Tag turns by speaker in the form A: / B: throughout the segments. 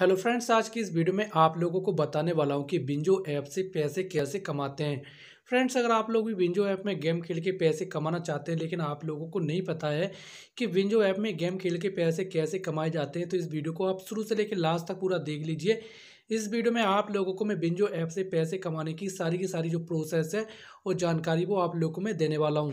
A: hello friends आज की इस वीडियो में आप लोगों को बताने वाला हूं कि बिंजो ऐप से पैसे कैसे कमाते हैं फ्रेंड्स अगर आप लोग भी विंजो ऐप में गेम खेल के पैसे कमाना चाहते हैं लेकिन आप लोगों को नहीं पता है कि विंजो ऐप में गेम खेल के पैसे कैसे कमाए जाते हैं तो इस वीडियो को आप शुरू से लेकर लास्ट तक पूरा देख लीजिए इस वीडियो में आप लोगों को मैं बिंजो ऐप से पैसे कमाने की सारी की सारी जो प्रोसेस है और जानकारी वो आप लोगों को मैं देने वाला हूँ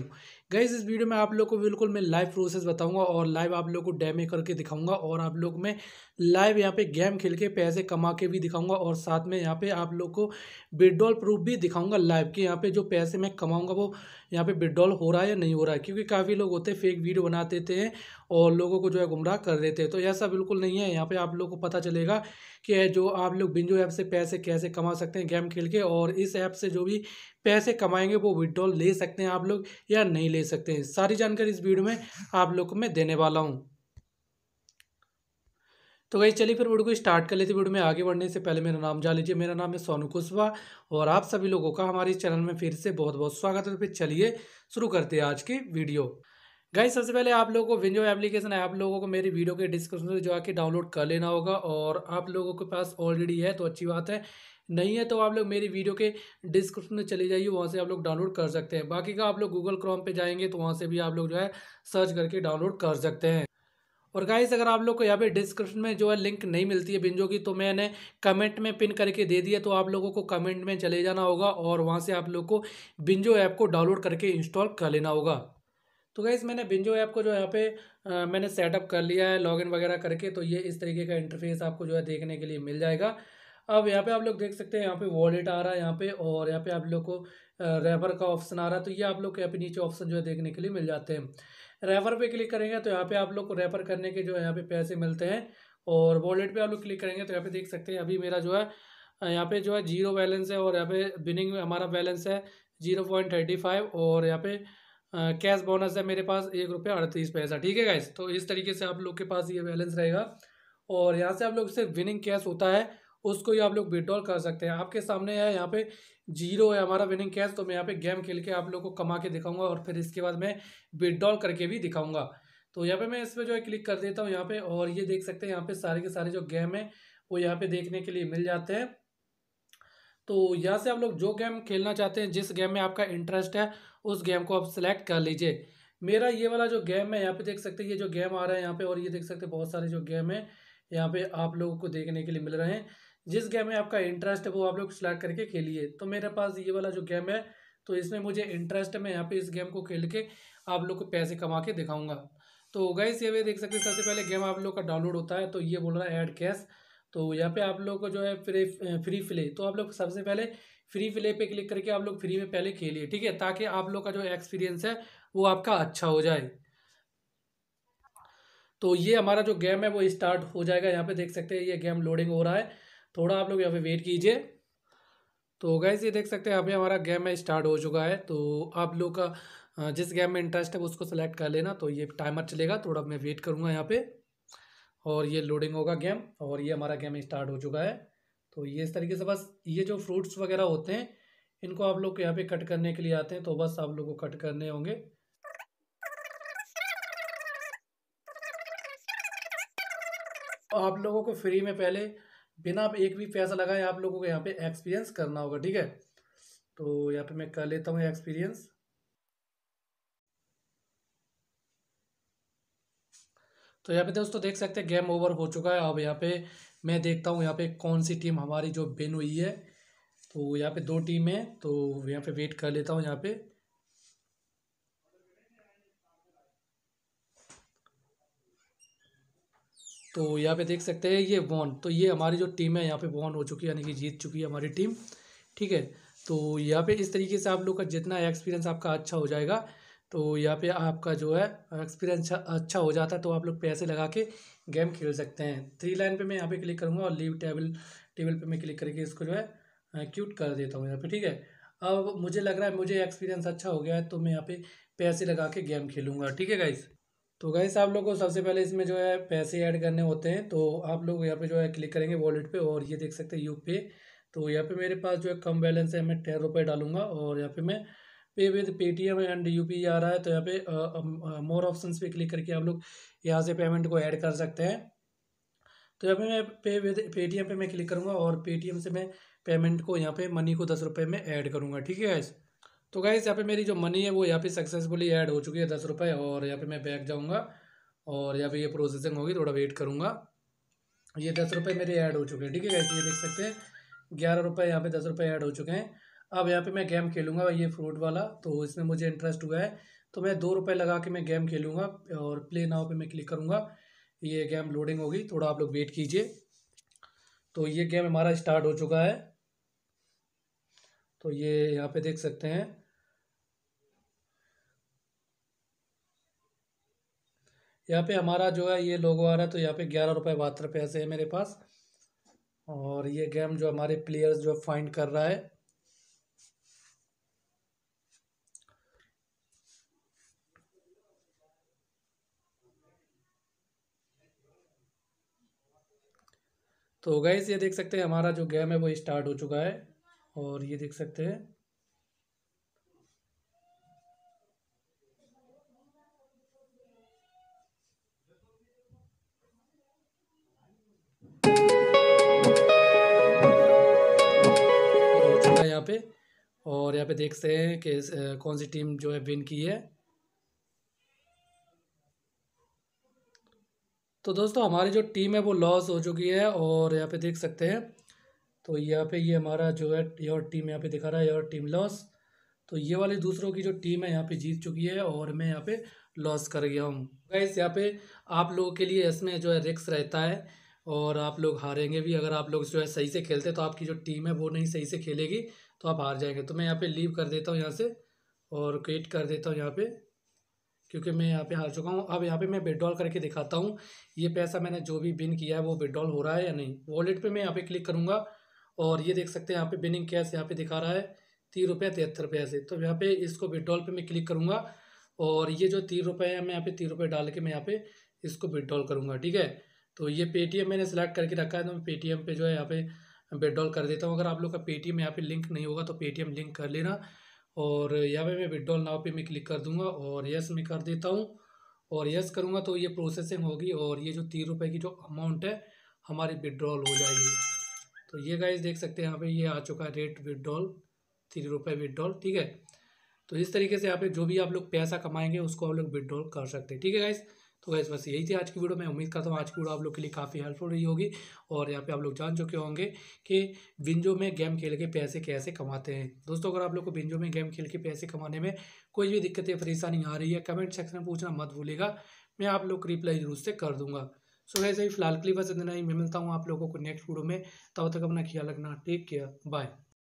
A: गैस इस वीडियो में आप लोग को बिल्कुल मैं लाइव प्रोसेस बताऊंगा और लाइव आप लोग को डैमे करके दिखाऊंगा और आप लोग मैं लाइव यहाँ पे गेम खेल के पैसे कमा के भी दिखाऊंगा और साथ में यहाँ पे आप लोग को विड्रॉल प्रूफ भी दिखाऊंगा लाइव के यहाँ पे जो पैसे मैं कमाऊंगा वो यहाँ पे विड्रॉल हो रहा है या नहीं हो रहा है क्योंकि काफ़ी लोग होते हैं फेक वीडियो बना देते हैं और लोगों को जो है गुमराह कर देते हैं तो ऐसा बिल्कुल नहीं है यहाँ पे आप लोग को पता चलेगा कि जो आप लोग बिंजो ऐप से पैसे कैसे कमा सकते हैं गेम खेल के और इस ऐप से जो भी पैसे कमाएंगे वो विड्रॉल ले सकते हैं आप लोग या नहीं ले सकते हैं सारी जानकारी इस वीडियो में आप लोग को मैं देने वाला हूँ तो वही चलिए फिर वीडियो को स्टार्ट कर लेते हैं वीडियो में आगे बढ़ने से पहले मेरा नाम जान लीजिए मेरा नाम है सोनू कुशवाहा और आप सभी लोगों का हमारे इस चैनल में फिर से बहुत बहुत स्वागत है तो फिर चलिए शुरू करते हैं आज की वीडियो गाइस सबसे पहले आप लोगों को विंजो एप्लीकेशन है आप लोगों को मेरी वीडियो के डिस्क्रिप्शन में जो आके डाउनलोड कर लेना होगा और आप लोगों के पास ऑलरेडी है तो अच्छी बात है नहीं है तो आप लोग मेरी वीडियो के डिस्क्रिप्शन में चले जाइए वहाँ से आप लोग डाउनलोड कर सकते हैं बाकी का आप लोग गूगल क्रोम पे जाएंगे तो वहाँ से भी आप लोग जो है सर्च करके डाउनलोड कर सकते हैं और गाइस अगर आप लोग को यहाँ पे डिस्क्रिप्शन में जो है लिंक नहीं मिलती है बिंजो की तो मैंने कमेंट में पिन करके दे दिया तो आप लोगों को कमेंट में चले जाना होगा और वहाँ से आप लोग को बिंजो ऐप को डाउनलोड करके इंस्टॉल कर लेना होगा तो गाइज़ मैंने बिंजो ऐप को जो यहाँ पे आ, मैंने सेटअप कर लिया है लॉगिन वगैरह करके तो ये इस तरीके का इंटरफेस आपको जो है देखने के लिए मिल जाएगा अब यहाँ पे आप लोग देख सकते हैं यहाँ पे वॉलेट आ रहा है यहाँ पे और यहाँ पे आप लोग को रेफर का ऑप्शन आ रहा है तो ये आप लोग के यहाँ पे नीचे ऑप्शन जो है देखने के लिए मिल जाते हैं रेफर पे क्लिक करेंगे तो यहाँ पे आप लोग को रेफर करने के जो है यहाँ पे पैसे मिलते हैं और वॉलेट पे आप लोग क्लिक करेंगे तो यहाँ पे देख सकते हैं अभी मेरा जो है यहाँ पे जो है जीरो बैलेंस है और यहाँ पे बिनिंग में हमारा बैलेंस है जीरो पॉइंट थर्टी फाइव और यहाँ पे कैश बोनस है मेरे पास एक रुपये अड़तीस पैसा ठीक है गाइस तो इस तरीके से आप लोग के पास ये बैलेंस रहेगा और यहाँ से आप लोग से विनिंग कैश होता है उसको ही आप लोग विड्रॉल कर सकते हैं आपके सामने है यहाँ पे जीरो है हमारा विनिंग कैश तो मैं यहाँ पे गेम खेल के आप लोग को कमा के दिखाऊंगा और फिर इसके बाद मैं विड्रॉल करके भी दिखाऊंगा तो यहाँ पे मैं इस पर जो है क्लिक कर देता हूँ यहाँ पे और ये देख सकते हैं यहाँ पे सारे के सारे जो गेम है वो यहाँ पे देखने के लिए मिल जाते हैं तो यहाँ से आप लोग जो गेम खेलना चाहते हैं जिस गेम में आपका इंटरेस्ट है उस गेम को आप सिलेक्ट कर लीजिए मेरा ये वाला जो गेम है यहाँ पे देख सकते हैं ये जो गेम आ रहा है यहाँ पे और ये देख सकते हैं बहुत सारे जो गेम है यहाँ पे आप लोगों को देखने के लिए मिल रहे हैं जिस गेम में आपका इंटरेस्ट है वो आप लोग सिलेक्ट करके खेलिए तो मेरे पास ये वाला जो गेम है तो इसमें मुझे इंटरेस्ट है मैं यहाँ पे इस गेम को खेल के आप लोग को पैसे कमा के दिखाऊंगा तो गाइस ये भी देख सकते हैं सबसे पहले गेम आप लोग का डाउनलोड होता है तो ये बोल रहा है ऐड कैश तो यहाँ पे आप लोग को जो है फ्री फ्री प्ले तो आप लोग सबसे पहले फ्री प्ले पे क्लिक करके आप लोग फ्री में पहले खेलिए ठीक है ताकि आप लोग का जो एक्सपीरियंस है वो आपका अच्छा हो जाए तो ये हमारा जो गेम है वो स्टार्ट हो जाएगा यहाँ पे देख सकते हैं ये गेम लोडिंग हो रहा है थोड़ा आप लोग यहाँ पे वेट कीजिए तो गैस ये देख सकते हैं यहाँ पे हमारा गेम है स्टार्ट हो चुका है तो आप लोग का जिस गेम में इंटरेस्ट है उसको सेलेक्ट कर लेना तो ये टाइमर चलेगा थोड़ा मैं वेट करूँगा यहाँ पे और ये लोडिंग होगा गेम और ये हमारा गेम स्टार्ट हो चुका है तो ये इस तरीके से बस ये जो फ्रूट्स वगैरह होते हैं इनको आप लोग यहाँ पे कट करने के लिए आते हैं तो बस आप लोग को कट करने होंगे आप लोगों को फ्री में पहले बिना एक भी पैसा लगाए आप लोगों को यहाँ पे एक्सपीरियंस करना होगा ठीक है तो यहाँ पे मैं कर लेता हूँ एक्सपीरियंस तो यहाँ पे दोस्तों देख सकते हैं गेम ओवर हो चुका है अब यहाँ पे मैं देखता हूँ यहाँ पे कौन सी टीम हमारी जो बिन हुई है तो यहाँ पे दो टीम है तो यहाँ पे वेट कर लेता हूँ यहाँ पे तो यहाँ पे देख सकते हैं ये वॉन तो ये हमारी जो टीम है यहाँ पे वॉन हो चुकी है यानी कि जीत चुकी है हमारी टीम ठीक है तो यहाँ पे इस तरीके से आप लोग का जितना एक्सपीरियंस आपका अच्छा हो जाएगा तो यहाँ पे आपका जो है एक्सपीरियंस अच्छा हो जाता है तो आप लोग पैसे लगा के गेम खेल सकते हैं थ्री लाइन पर मैं यहाँ पर क्लिक करूँगा और लीव टेबल टेबल पर मैं क्लिक करके इसको जो है क्यूट कर देता हूँ यहाँ पर ठीक है अब मुझे लग रहा है मुझे एक्सपीरियंस अच्छा हो गया है तो मैं यहाँ पर पैसे लगा के गेम खेलूँगा ठीक है गाइज़ तो गैस आप लोग को सबसे पहले इसमें जो है पैसे ऐड करने होते हैं तो आप लोग यहाँ पे जो है क्लिक करेंगे वॉलेट पे और ये देख सकते हैं यू पे तो यहाँ पे मेरे पास जो है कम बैलेंस है मैं टेन रुपये डालूंगा और यहाँ पे मैं pay with Paytm and U P आ रहा है तो यहाँ पे मोर ऑप्शन पे क्लिक करके आप लोग यहाँ से पेमेंट को ऐड कर सकते हैं तो यहाँ पे मैं पे विद पेटीएम पे मैं क्लिक करूँगा और पेटीएम से मैं पेमेंट को यहाँ पे मनी को दस रुपये में ऐड करूँगा ठीक है गैस तो गाइस यहाँ पे मेरी जो मनी है वो यहाँ पे सक्सेसफुली ऐड हो चुकी है दस रुपये और यहाँ पे मैं बैग जाऊँगा और यहाँ पे ये प्रोसेसिंग होगी थोड़ा वेट करूँगा ये दस रुपये मेरे ऐड हो चुके हैं ठीक है गाइस ये देख सकते हैं ग्यारह रुपये यहाँ पे दस रुपये ऐड हो चुके हैं अब यहाँ पे मैं गेम खेलूँगा ये फ्रूट वाला तो इसमें मुझे इंटरेस्ट हुआ है तो मैं दो रुपये लगा के मैं गेम खेलूँगा और प्ले नाव पे मैं क्लिक करूँगा ये गेम लोडिंग होगी थोड़ा आप लोग वेट कीजिए तो ये गेम हमारा स्टार्ट हो चुका है तो ये यहाँ पे देख सकते हैं यहाँ पे हमारा जो है ये लोगो आ रहा है तो यहाँ पे ग्यारह रुपये बहत्तर पैसे है मेरे पास और ये गेम जो हमारे प्लेयर्स जो फाइंड कर रहा है तो गैस ये देख सकते हैं हमारा जो गेम है वो स्टार्ट हो चुका है और ये देख सकते हैं यहाँ पे और यहाँ पे देखते हैं कि कौन सी टीम जो है विन की है तो दोस्तों हमारी जो टीम है वो लॉस हो चुकी है और यहाँ पे देख सकते हैं तो यहाँ पे ये यह हमारा जो है योर टीम यहाँ पे दिखा रहा है योर टीम लॉस तो ये वाली दूसरों की जो टीम है यहाँ पे जीत चुकी है और मैं यहाँ पे लॉस कर गया हूँ गाइस यहाँ पे आप लोगों के लिए इसमें जो है रिक्स रहता है और आप लोग हारेंगे भी अगर आप लोग जो है सही से खेलते तो आपकी जो टीम है वो नहीं सही से खेलेगी तो आप हार जाएंगे तो मैं यहाँ पे लीव कर देता हूँ यहाँ से और क्विट कर देता हूँ यहाँ पे क्योंकि मैं यहाँ पे हार चुका हूँ अब यहाँ पे मैं विड्रॉल करके दिखाता हूँ ये पैसा मैंने जो भी बिन किया है वो विड्रॉल हो रहा है या नहीं वॉलेट पर मैं यहाँ पर क्लिक करूँगा और ये देख सकते हैं यहाँ पर बिनिंग कैश यहाँ पर दिखा रहा है तीन रुपये तिहत्तर रुपये से तो यहाँ पर इसको विड्रॉल पर मैं क्लिक करूँगा और ये जो तीन रुपये है मैं यहाँ पे तीन रुपये डाल के मैं यहाँ पे इसको विड्रॉल करूँगा ठीक है तो ये पेटीएम मैंने सेलेक्ट करके रखा है तो मैं पेटीएम पे जो है यहाँ पे विड्रॉल कर देता हूँ अगर आप लोग का पेटीएम यहाँ पे लिंक नहीं होगा तो पेटीएम लिंक कर लेना और यहाँ पे मैं विड्रॉल नाव पे मैं क्लिक कर दूँगा और यस मैं कर देता हूँ और यस करूँगा तो ये प्रोसेसिंग होगी और ये जो तीन रुपये की जो अमाउंट है हमारी विड्रॉल हो जाएगी तो ये गाइज देख सकते हैं यहाँ पे ये आ चुका है रेट विड्रॉल थ्री रुपये विड्रॉल ठीक है तो इस तरीके से यहाँ पे जो भी आप लोग पैसा कमाएंगे उसको आप लोग विड्रॉल कर सकते हैं ठीक है गाइज़ तो वैसे बस यही थी आज की वीडियो मैं उम्मीद करता हूँ आज की वीडियो आप लोग के लिए काफ़ी हेल्पफुल रही होगी और यहाँ पे आप लोग जान चुके होंगे कि विंजो में गेम खेल के पैसे कैसे कमाते हैं दोस्तों अगर आप लोग को विंजो में गेम खेल के पैसे कमाने में कोई भी दिक्कत या परेशानी आ रही है कमेंट सेक्शन में पूछना मत भूलेगा मैं आप लोग रिप्लाई जरूर से कर दूँगा सो वैसे ही फिलहाल के लिए बस इतना ही मैं मिलता हूँ आप लोगों को नेक्स्ट वीडियो में तब तक अपना ख्याल रखना टेक केयर बाय